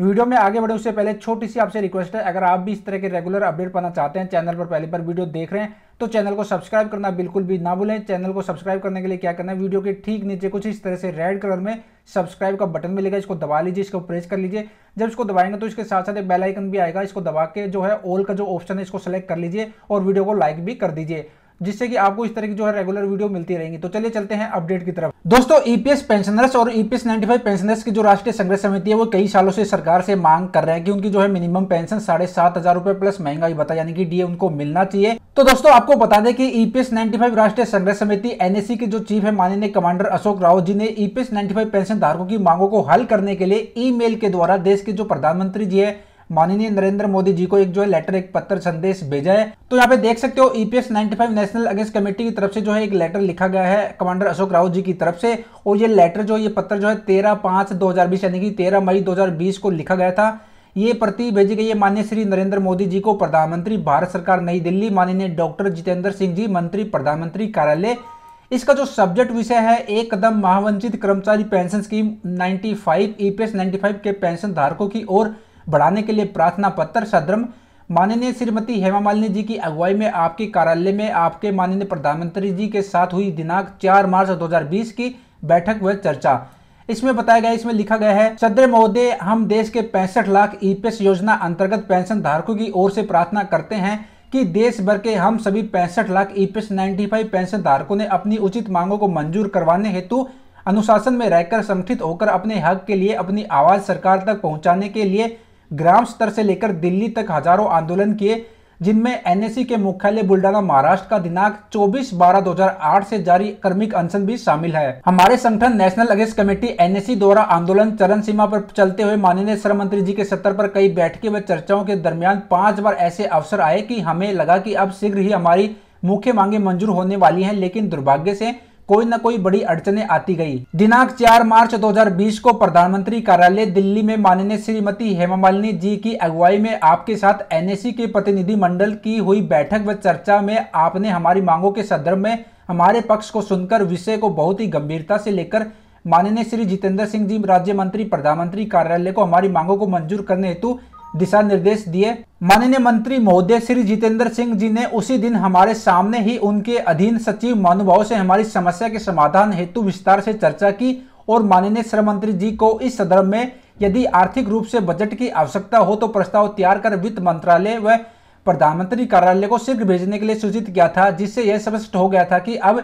video में आगे बढ़े उससे पहले छोटी सी आपसे रिक्वेस्ट है अगर आप भी इस तरह के रेगुलर अपडेट पाना चाहते हैं चैनल पर पहली बार वीडियो देख रहे हैं तो चैनल को सब्सक्राइब करना बिल्कुल भी ना भूलें चैनल को सब्सक्राइब करने के लिए क्या करना है वीडियो के ठीक नीचे कुछ इस तरह से रेड कलर में सब्सक्राइब का बटन मिलेगा इसको दबा लीजिए इसको प्रेस कर लीजिए जब इसको दबाएंगे तो इसके साथ साथ एक भी आएगा इसको दबा के जो है ऑल का जो ऑप्शन है इसको सेलेक्ट कर लीजिए और वीडियो को लाइक भी कर दीजिए जिससे कि आपको इस तरह की जो है रेगुलर वीडियो मिलती रहेंगी तो चलिए चलते हैं अपडेट की तरफ दोस्तों ईपीएस e पेंशनर्स और ईपीएस 95 पेंशनर्स की जो राष्ट्रीय संघर्ष समिति है वो कई सालों से सरकार से मांग कर रहे हैं कि उनकी जो है मिनिमम पेंशन साढ़े सात हजार रुपए प्लस महंगाई बता यानी कि डीए उनको मिलना चाहिए तो दोस्तों आपको बता दें कि ईपीएस e फाइव राष्ट्रीय संघर्ष समिति एनएससी के जो चीफ है माननीय कमांडर अशोक रावत जी ने ईपीएस फाइव पेंशन धारकों की मांगों को हल करने के लिए ई के द्वारा देश के जो प्रधानमंत्री जी है माननीय नरेंद्र मोदी जी को एक जो है लेटर एक पत्र संदेश भेजा है तो यहाँ पे देख सकते हो ईपीएस 95 नेशनल अगेंस्ट कमेटी की तरफ से जो है एक लेटर लिखा गया है कमांडर अशोक राउत जी की तरफ से और ये लेटर जो ये पत्र जो है तेरह पांच दो यानी कि तेरह मई दो को लिखा गया था ये प्रति भेजी गई है माननीय श्री नरेंद्र मोदी जी को प्रधानमंत्री भारत सरकार नई दिल्ली माननीय डॉक्टर जितेंद्र सिंह जी मंत्री प्रधानमंत्री कार्यालय इसका जो सब्जेक्ट विषय है एक कदम महावंचित कर्मचारी पेंशन स्कीम 95 ईपीएस 95 के पेंशन धारकों की ओर बढ़ाने के लिए प्रार्थना पत्र सदरम माननीय श्रीमती हेमा मालिनी जी की अगुवाई में आपके कार्यालय में आपके माननीय प्रधानमंत्री जी के साथ हुई दिनांक 4 मार्च 2020 की बैठक व चर्चा इसमें बताया गया इसमें लिखा गया है सदर महोदय हम देश के पैंसठ लाख ईपीएस योजना अंतर्गत पेंशन धारकों की ओर से प्रार्थना करते हैं कि देश भर के हम सभी पैंसठ लाख ईपीएस 95 पेंशन धारकों ने अपनी उचित मांगों को मंजूर करवाने हेतु अनुशासन में रहकर संगठित होकर अपने हक के लिए अपनी आवाज सरकार तक पहुंचाने के लिए ग्राम स्तर से लेकर दिल्ली तक हजारों आंदोलन किए जिनमें एनएसी के मुख्यालय बुलडाना महाराष्ट्र का दिनांक 24 बारह 2008 से जारी कर्मिक अनशन भी शामिल है हमारे संगठन नेशनल अगेंस्ट कमेटी एनएसी द्वारा आंदोलन चरण सीमा पर चलते हुए माननीय श्रम मंत्री जी के सत्तर पर कई बैठकें व चर्चाओं के दरमियान पांच बार ऐसे अवसर आए कि हमें लगा कि अब शीघ्र ही हमारी मुख्य मांगे मंजूर होने वाली हैं लेकिन दुर्भाग्य से कोई न कोई बड़ी अड़चने आती गई दिनांक 4 मार्च 2020 को प्रधानमंत्री कार्यालय दिल्ली में माननीय श्रीमती हेमा मालिनी जी की अगुवाई में आपके साथ एनएसी के प्रतिनिधि मंडल की हुई बैठक व चर्चा में आपने हमारी मांगों के संदर्भ में हमारे पक्ष को सुनकर विषय को बहुत ही गंभीरता से लेकर माननीय श्री जितेंद्र सिंह जी राज्य मंत्री प्रधानमंत्री कार्यालय को हमारी मांगों को मंजूर करने हेतु दिशा निर्देश दिए माननीय मंत्री महोदय श्री जितेंद्र सिंह जी ने उसी दिन हमारे सामने ही उनके अधीन सचिव मानुभाव से हमारी समस्या के समाधान हेतु विस्तार से चर्चा की और माननीय श्रम मंत्री जी को इस संदर्भ में यदि आर्थिक रूप से बजट की आवश्यकता हो तो प्रस्ताव तैयार कर वित्त मंत्रालय व प्रधानमंत्री कार्यालय को शीघ्र भेजने के लिए सूचित किया था जिससे यह स्पष्ट हो गया था कि अब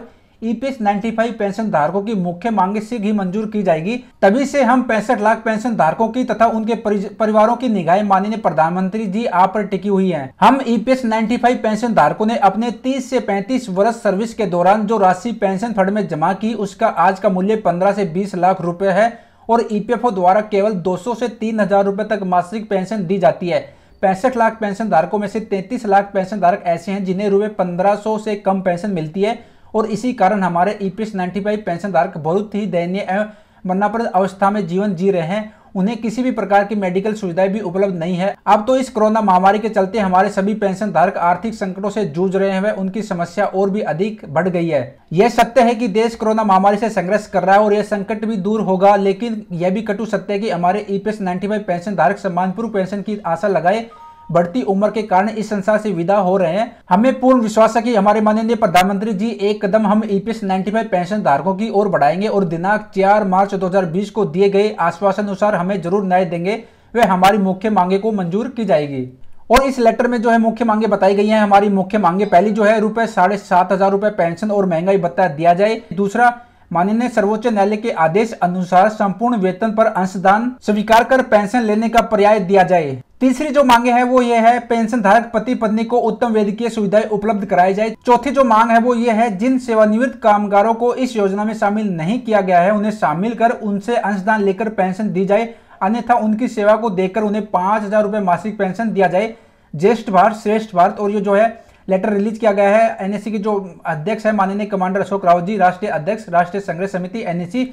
ईपीएस 95 पेंशन धारकों की मुख्य मांगे शीघ्र ही मंजूर की जाएगी तभी से हम पैंसठ लाख पेंशन धारकों की तथा उनके परिवारों की निगाहें माननीय प्रधानमंत्री जी आप पर टिकी हुई है हम ईपीएस 95 पेंशन धारकों ने अपने तीस ऐसी पैंतीस वर्ष सर्विस के दौरान जो राशि पेंशन फंड में जमा की उसका आज का मूल्य पंद्रह ऐसी बीस लाख रूपए है और ईपीएफओ द्वारा केवल सौ से तीन हजार रूपए तक मासिक पेंशन दी जाती है पैंसठ लाख पेंशन धारकों में से तैतीस लाख पेंशन धारक ऐसे हैं जिन्हें पंद्रह सौ से कम पेंशन मिलती है और इसी कारण हमारे ई e पी पेंशन धारक बहुत ही दयनीय एवं मरणापद अवस्था में जीवन जी रहे हैं उन्हें किसी भी प्रकार की मेडिकल सुविधाएं भी उपलब्ध नहीं है अब तो इस कोरोना महामारी के चलते हमारे सभी पेंशन धारक आर्थिक संकटों से जूझ रहे हैं उनकी समस्या और भी अधिक बढ़ गई है यह सत्य है कि देश कोरोना महामारी से संघर्ष कर रहा है और यह संकट भी दूर होगा लेकिन यह भी कटु सत्य है कि हमारे ईपीएस e फाइव पेंशन धारक सम्मानपूर्व पेंशन की आशा लगाए बढ़ती उम्र के कारण इस संसार से विदा हो रहे हैं हमें पूर्ण विश्वास है कि हमारे माननीय प्रधानमंत्री जी एक कदम हम ईपीएस e 95 पेंशन धारकों की ओर बढ़ाएंगे और दिनांक 4 मार्च 2020 को दिए गए आश्वासन अनुसार हमें जरूर न्याय देंगे वे हमारी मुख्य मांगे को मंजूर की जाएगी और इस लेटर में जो है मुख्य मांगे बताई गई हैं हमारी मुख्य मांगे पहली जो है रुपए साढ़े सात हजार रुपए पेंशन और महंगाई भत्ता दिया जाए दूसरा माननीय सर्वोच्च न्यायालय के आदेश अनुसार संपूर्ण वेतन पर अंशदान स्वीकार कर पेंशन लेने का पर्याय दिया जाए तीसरी जो मांगे है वो ये है पेंशन धारक पति पत्नी को उत्तम वेदकीय सुविधाएं उपलब्ध कराई जाए चौथी जो मांग है वो ये है जिन सेवानिवृत्त कामगारों को इस योजना में शामिल नहीं किया गया है उन्हें शामिल कर उनसे अंशदान लेकर पेंशन दी जाए अन्यथा उनकी सेवा को देकर उन्हें पांच हजार रुपए मासिक पेंशन दिया जाए ज्येष्ठ भारत श्रेष्ठ भारत और ये जो है लेटर रिलीज किया गया है एनएससी के जो अध्यक्ष है माननीय कमांडर अशोक रावत जी राष्ट्रीय अध्यक्ष राष्ट्रीय संग्रह समिति एनएससी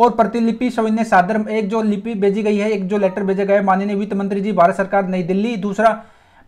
और प्रतिलिपि सविन्य सादर एक जो लिपि भेजी गई है एक जो लेटर भेजा गया है माननीय वित्त मंत्री जी भारत सरकार नई दिल्ली दूसरा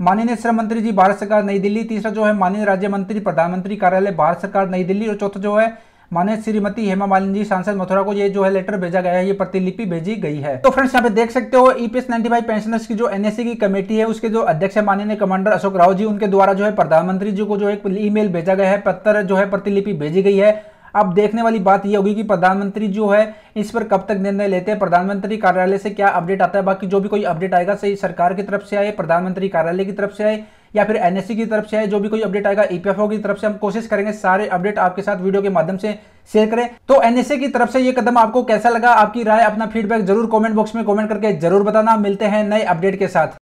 माननीय श्रम मंत्री जी भारत सरकार नई दिल्ली तीसरा जो है माननीय राज्य मंत्री प्रधानमंत्री कार्यालय भारत सरकार नई दिल्ली और चौथा जो है माननीय श्रीमती हेमा मालिनी जी सांसद मथुरा को ये जो है लेटर भेजा गया है ये प्रतिलिपि भेजी गई है तो फ्रेंड्स यहाँ पे देख सकते हो ईपीएस फाइव पेंशनर्स की जो एनएससी e की कमेटी है उसके जो अध्यक्ष है माननीय कमांडर अशोक राव जी उनके द्वारा जो है प्रधानमंत्री जी को जो एक ईमेल भेजा गया है पत्र जो है प्रतिलिपि भेजी गई है अब देखने वाली बात यह होगी कि प्रधानमंत्री जो है इस पर कब तक निर्णय लेते हैं प्रधानमंत्री कार्यालय से क्या अपडेट आता है बाकी जो भी कोई अपडेट आएगा सही सरकार की तरफ से आए प्रधानमंत्री कार्यालय की तरफ से आए या फिर एनएससी e की तरफ से आए जो भी कोई अपडेट आएगा ईपीएफओ e की तरफ से हम कोशिश करेंगे सारे अपडेट आपके साथ वीडियो के माध्यम से शेयर करें तो एनएसए e की तरफ से ये कदम आपको कैसा लगा आपकी राय अपना फीडबैक जरूर कॉमेंट बॉक्स में कॉमेंट करके जरूर बताना मिलते हैं नए अपडेट के साथ